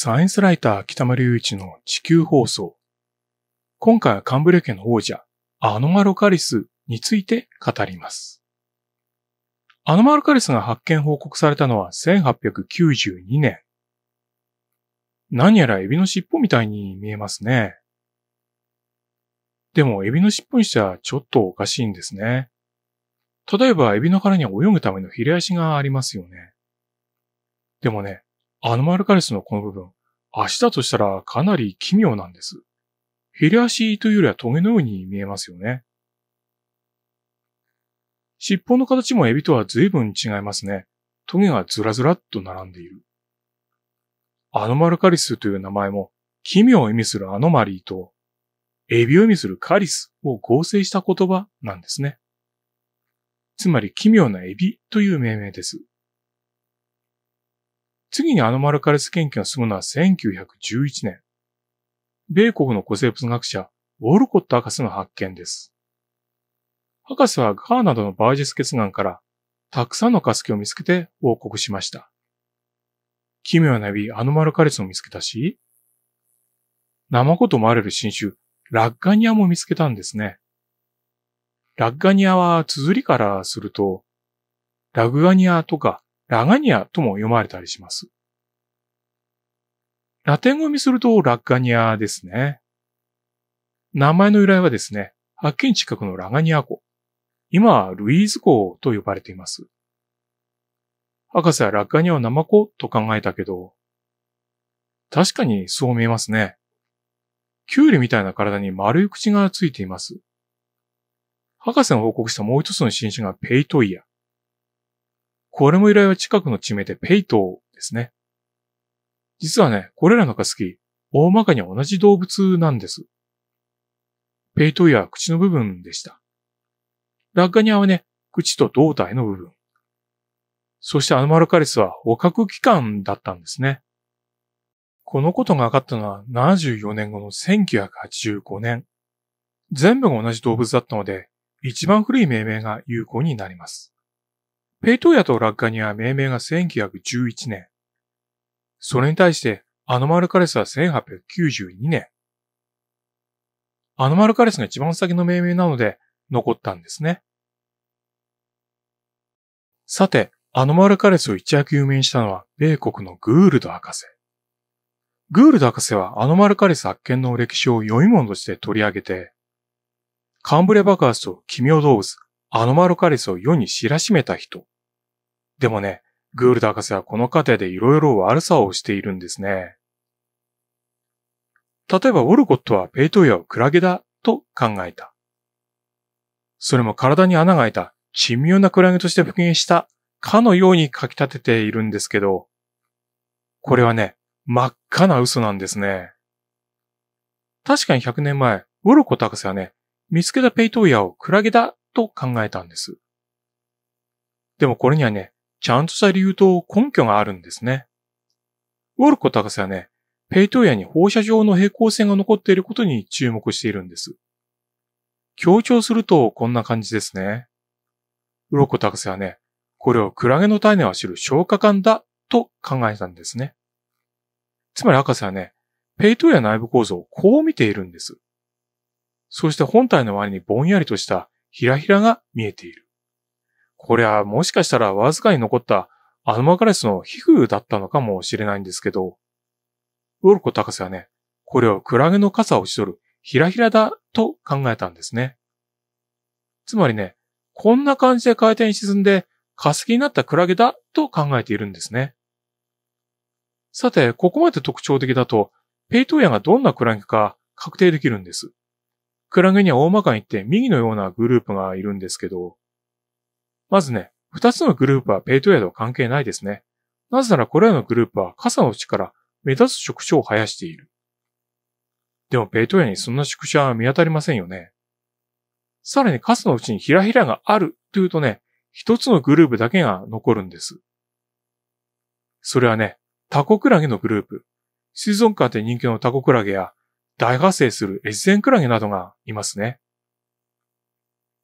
サイエンスライター北丸雄一の地球放送。今回はカンブレ家の王者、アノマロカリスについて語ります。アノマロカリスが発見報告されたのは1892年。何やらエビの尻尾みたいに見えますね。でもエビの尻尾にしてはちょっとおかしいんですね。例えばエビの殻には泳ぐためのヒレ足がありますよね。でもね、アノマルカリスのこの部分、足だとしたらかなり奇妙なんです。ヘリ足というよりはトゲのように見えますよね。尻尾の形もエビとは随分違いますね。トゲがずらずらっと並んでいる。アノマルカリスという名前も、奇妙を意味するアノマリーと、エビを意味するカリスを合成した言葉なんですね。つまり奇妙なエビという命名です。次にアノマルカレス研究が進むのは1911年。米国の古生物学者、ウォルコット博士の発見です。博士はガーなどのバージス結岩からたくさんの化石を見つけて報告しました。奇妙なビアノマルカレスを見つけたし、ナマコと思われる新種、ラッガニアも見つけたんですね。ラッガニアは綴りからすると、ラグガニアとかラガニアとも読まれたりします。ラテン語にするとラッガニアですね。名前の由来はですね、発見近くのラガニア湖。今はルイーズ湖と呼ばれています。博士はラッガニアは生湖と考えたけど、確かにそう見えますね。キュウリみたいな体に丸い口がついています。博士が報告したもう一つの新種がペイトイア。これも依頼は近くの地名でペイトーですね。実はね、これらのスキ、大まかに同じ動物なんです。ペイトイは口の部分でした。ラッガニアはね、口と胴体の部分。そしてアノマロカリスは捕獲期間だったんですね。このことが分かったのは74年後の1985年。全部が同じ動物だったので、一番古い命名が有効になります。ペイトーヤとラッガニアは命名が1911年。それに対して、アノマルカレスは1892年。アノマルカレスが一番先の命名なので、残ったんですね。さて、アノマルカレスを一躍有名にしたのは、米国のグールド博士。グールド博士はアノマルカレス発見の歴史を読み物として取り上げて、カンブレ爆発と奇妙動物、アノマロカリスを世に知らしめた人。でもね、グールド博士はこの過程で色々悪さをしているんですね。例えばウォルコットはペイトイアをクラゲだと考えた。それも体に穴が開いた珍妙なクラゲとして復元したかのように書き立てているんですけど、これはね、真っ赤な嘘なんですね。確かに100年前、ウォルコット博士はね、見つけたペイトイアをクラゲだと考えたんです。でもこれにはね、ちゃんとした理由と根拠があるんですね。ウォルコ博士はね、ペイトーヤに放射状の平行線が残っていることに注目しているんです。強調するとこんな感じですね。ウロコ博士はね、これをクラゲの種を知る消化管だと考えたんですね。つまり博士はね、ペイトーヤ内部構造をこう見ているんです。そして本体の周りにぼんやりとしたひらひらが見えている。これはもしかしたらわずかに残ったアノマカレスの皮膚だったのかもしれないんですけど、ウォルコ博士はね、これをクラゲの傘をしとるひらひらだと考えたんですね。つまりね、こんな感じで海底に沈んで化石になったクラゲだと考えているんですね。さて、ここまで特徴的だと、ペイトーヤがどんなクラゲか確定できるんです。クラゲには大まかに言って右のようなグループがいるんですけど、まずね、二つのグループはペイトヤとは関係ないですね。なぜならこれらのグループは傘のうちから目立つ触手を生やしている。でもペイトヤにそんな宿舎は見当たりませんよね。さらに傘のうちにヒラヒラがあるというとね、一つのグループだけが残るんです。それはね、タコクラゲのグループ。水族館で人気のタコクラゲや大発生する越ンクラゲなどがいますね。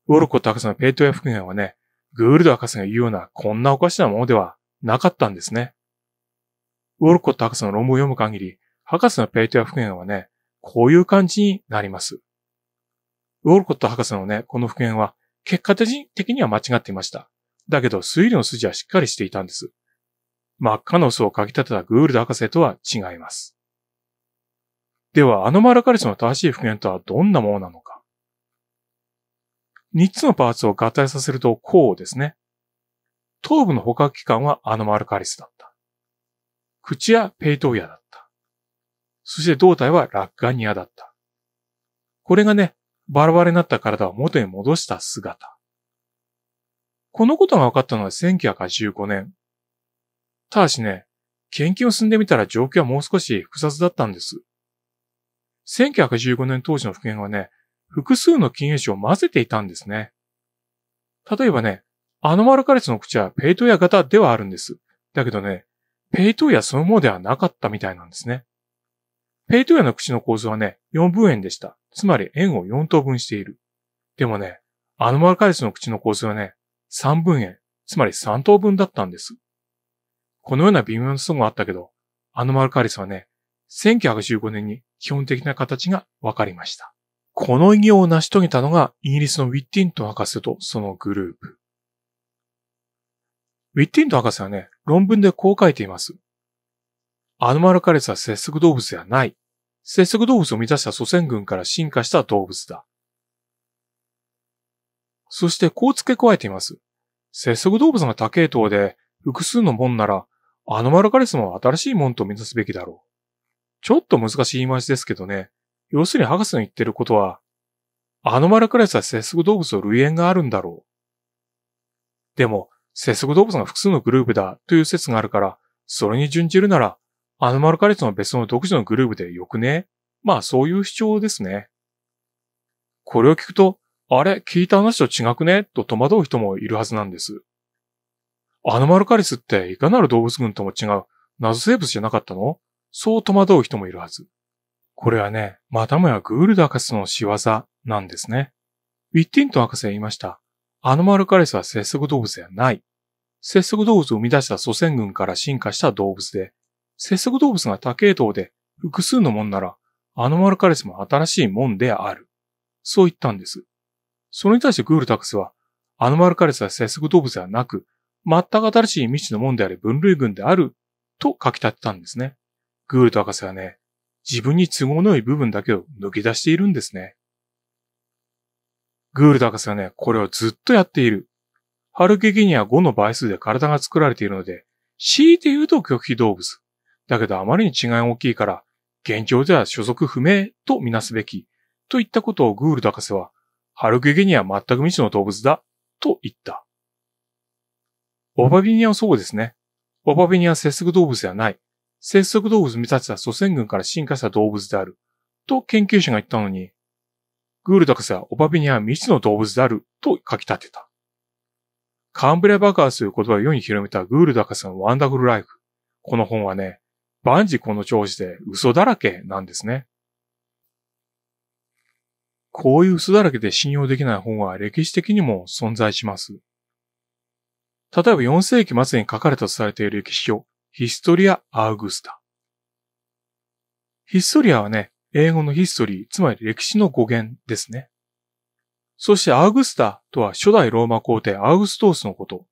ウォルコット博士のペイトや復元はね、グールド博士が言うようなこんなおかしなものではなかったんですね。ウォルコット博士の論文を読む限り、博士のペイトや復元はね、こういう感じになります。ウォルコット博士のね、この復元は結果的には間違っていました。だけど推理の筋はしっかりしていたんです。真っ赤な嘘をかき立てたグールド博士とは違います。では、アノマルカリスの正しい復元とはどんなものなのか。3つのパーツを合体させるとこうですね。頭部の捕獲器官はアノマルカリスだった。口やペイトウヤだった。そして胴体はラッガニアだった。これがね、バラバラになった体を元に戻した姿。このことが分かったのは1985年。ただしね、研究を進んでみたら状況はもう少し複雑だったんです。1915年当時の復元はね、複数の金融種を混ぜていたんですね。例えばね、アノマルカリスの口はペイトヤ型ではあるんです。だけどね、ペイトヤそのものではなかったみたいなんですね。ペイトヤの口の構造はね、4分円でした。つまり円を4等分している。でもね、アノマルカリスの口の構造はね、3分円、つまり3等分だったんです。このような微妙な層があったけど、アノマルカリスはね、1 9 1 5年に基本的な形が分かりました。この偉業を成し遂げたのがイギリスのウィッティントン博士とそのグループ。ウィッティントン博士はね、論文でこう書いています。アノマルカレスは節足動物ではない。節足動物を満たした祖先群から進化した動物だ。そしてこう付け加えています。節足動物が多系統で複数の門なら、アノマルカレスも新しい門と目指すべきだろう。ちょっと難しい言い回しですけどね。要するに博士の言ってることは、アノマラクラスは節足動物の類縁があるんだろう。でも、節足動物が複数のグループだという説があるから、それに準じるなら、アノマルカレスの別の独自のグループでよくねまあそういう主張ですね。これを聞くと、あれ、聞いた話と違くねと戸惑う人もいるはずなんです。アノマルカリスっていかなる動物群とも違う謎生物じゃなかったのそう戸惑う人もいるはず。これはね、またもやグールド博士の仕業なんですね。ウィッティント博士は言いました。アノマルカレスは節足動物ではない。節足動物を生み出した祖先群から進化した動物で、節足動物が多系統で複数のもんなら、アノマルカレスも新しいもんである。そう言ったんです。それに対してグールドクスは、アノマルカレスは節足動物ではなく、全く新しい未知のもんであり分類群であると書き立てたんですね。グールト博士はね、自分に都合のいい部分だけを抜け出しているんですね。グールト博士はね、これをずっとやっている。ハルケゲニア5の倍数で体が作られているので、強いて言うと極秘動物。だけどあまりに違い大きいから、現状では所属不明とみなすべき。といったことをグールド博士は、ハルケゲニア全く未知の動物だ。と言った。オバビニアはそうですね。オバビニアは節足動物ではない。節足動物見立てた祖先群から進化した動物である、と研究者が言ったのに、グール博士はオバビニアは未知の動物である、と書き立てた。カンブレバ爆ーという言葉を世に広めたグール博士のワンダフルライフ。この本はね、万事この調子で嘘だらけなんですね。こういう嘘だらけで信用できない本は歴史的にも存在します。例えば4世紀末に書かれたとされている歴史書、ヒストリア・アウグスタ。ヒストリアはね、英語のヒストリー、つまり歴史の語源ですね。そしてアウグスタとは初代ローマ皇帝アウグストースのこと。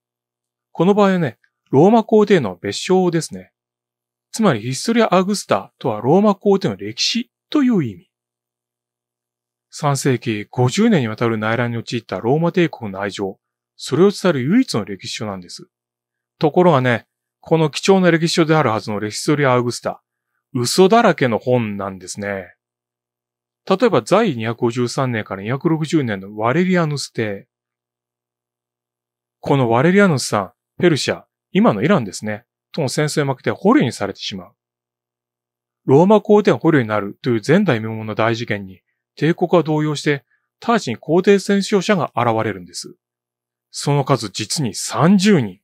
この場合はね、ローマ皇帝の別称ですね。つまりヒストリア・アウグスタとはローマ皇帝の歴史という意味。3世紀50年にわたる内乱に陥ったローマ帝国の愛情、それを伝える唯一の歴史書なんです。ところがね、この貴重な歴史書であるはずのレヒストリア・アウグスタ、嘘だらけの本なんですね。例えば、在253年から260年のワレリアヌス帝。このワレリアヌスさん、ペルシャ、今のイランですね、との戦争に負けて捕虜にされてしまう。ローマ皇帝が捕虜になるという前代未聞の大事件に、帝国は動揺して、ターチに皇帝戦勝者が現れるんです。その数実に30人。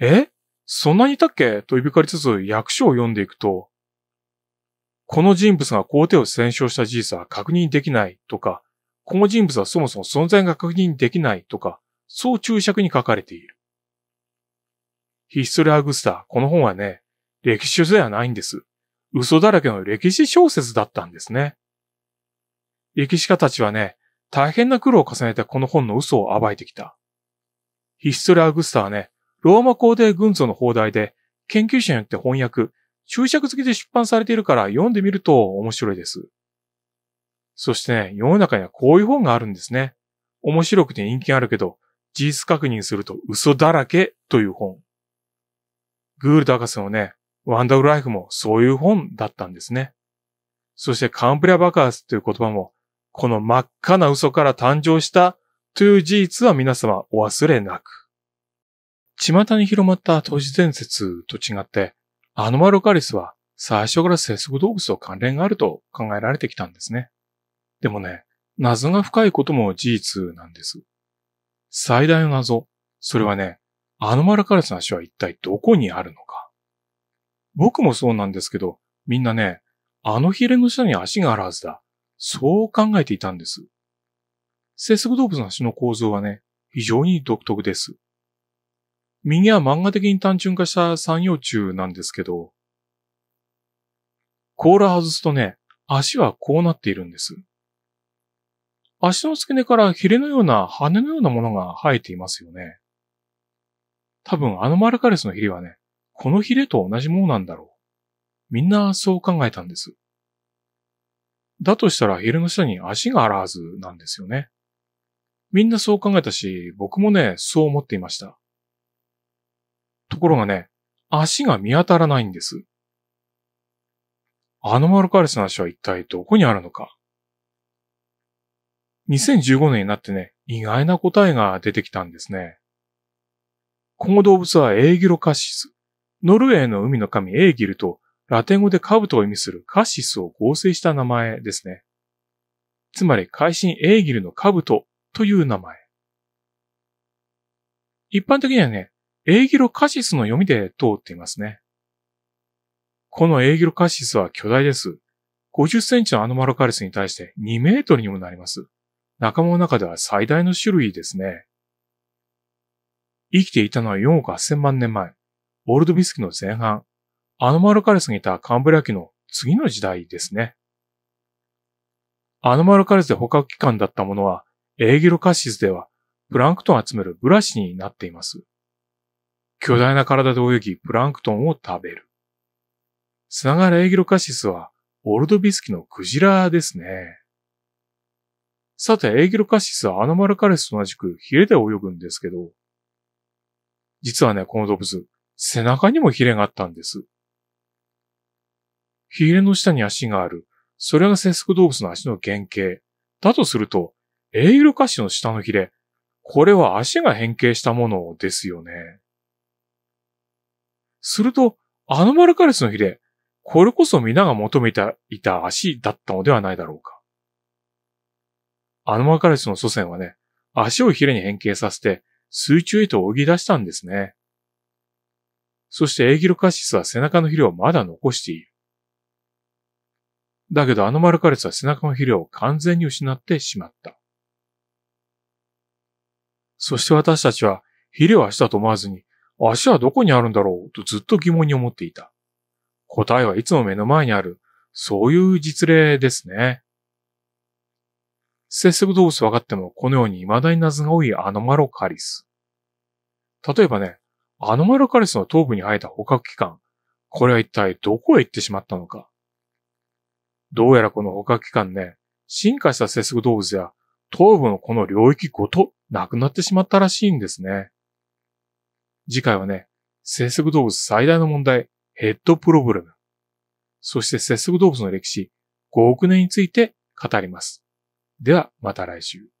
えそんなにいたっけといびかりつつ役所を読んでいくと、この人物が皇帝を戦勝した事実は確認できないとか、この人物はそもそも存在が確認できないとか、そう注釈に書かれている。ヒストリア・グスタ、この本はね、歴史書ではないんです。嘘だらけの歴史小説だったんですね。歴史家たちはね、大変な苦労を重ねてこの本の嘘を暴いてきた。ヒストリア・グスタはね、ローマ皇帝群像の放題で、研究者によって翻訳、注釈付きで出版されているから読んでみると面白いです。そしてね、世の中にはこういう本があるんですね。面白くて人気あるけど、事実確認すると嘘だらけという本。グールド博士のね、ワンダーライフもそういう本だったんですね。そしてカンプリア爆発という言葉も、この真っ赤な嘘から誕生したという事実は皆様お忘れなく。巷に広まった都市伝説と違って、アノマロカリスは最初から生息動物と関連があると考えられてきたんですね。でもね、謎が深いことも事実なんです。最大の謎、それはね、アノマロカリスの足は一体どこにあるのか。僕もそうなんですけど、みんなね、あのヒレの下に足があるはずだ。そう考えていたんです。生息動物の足の構造はね、非常に独特です。右は漫画的に単純化した三葉虫なんですけど、甲羅外すとね、足はこうなっているんです。足の付け根からヒレのような羽のようなものが生えていますよね。多分あのマルカレスのヒレはね、このヒレと同じものなんだろう。みんなそう考えたんです。だとしたらヒレの下に足があるはずなんですよね。みんなそう考えたし、僕もね、そう思っていました。ところがね、足が見当たらないんです。アノマロカリスの足は一体どこにあるのか ?2015 年になってね、意外な答えが出てきたんですね。この動物はエーギロカシス。ノルウェーの海の神エーギルとラテン語でカブトを意味するカシスを合成した名前ですね。つまり、海神エーギルのカブトという名前。一般的にはね、エーギロカシスの読みで通っていますね。このエーギロカシスは巨大です。50センチのアノマロカリスに対して2メートルにもなります。仲間の中では最大の種類ですね。生きていたのは4億8000万年前、オールドビスキの前半、アノマロカリスにいたカンブリア紀の次の時代ですね。アノマロカリスで捕獲期間だったものは、エーギロカシスではプランクトンを集めるブラシになっています。巨大な体で泳ぎ、プランクトンを食べる。砂がレイギロカシスは、オルドビスキのクジラですね。さて、エーギロカシスはアノマルカレスと同じくヒレで泳ぐんですけど、実はね、この動物、背中にもヒレがあったんです。ヒレの下に足がある。それが節足動物の足の原型。だとすると、エイギロカシスの下のヒレ、これは足が変形したものですよね。すると、アノマルカレスのヒレ、これこそ皆が求めていた足だったのではないだろうか。アノマルカレスの祖先はね、足をヒレに変形させて、水中へと泳ぎ出したんですね。そしてエーギルカシスは背中の肥料をまだ残している。だけどアノマルカレスは背中の肥料を完全に失ってしまった。そして私たちは肥料はしたと思わずに足はどこにあるんだろうとずっと疑問に思っていた。答えはいつも目の前にある、そういう実例ですね。接触動物分かってもこのように未だに謎が多いアノマロカリス。例えばね、アノマロカリスの頭部に生えた捕獲器官、これは一体どこへ行ってしまったのか。どうやらこの捕獲器官ね、進化した接触動物や頭部のこの領域ごとなくなってしまったらしいんですね。次回はね、生息動物最大の問題、ヘッドプロブレム。そして生息動物の歴史、5億年について語ります。では、また来週。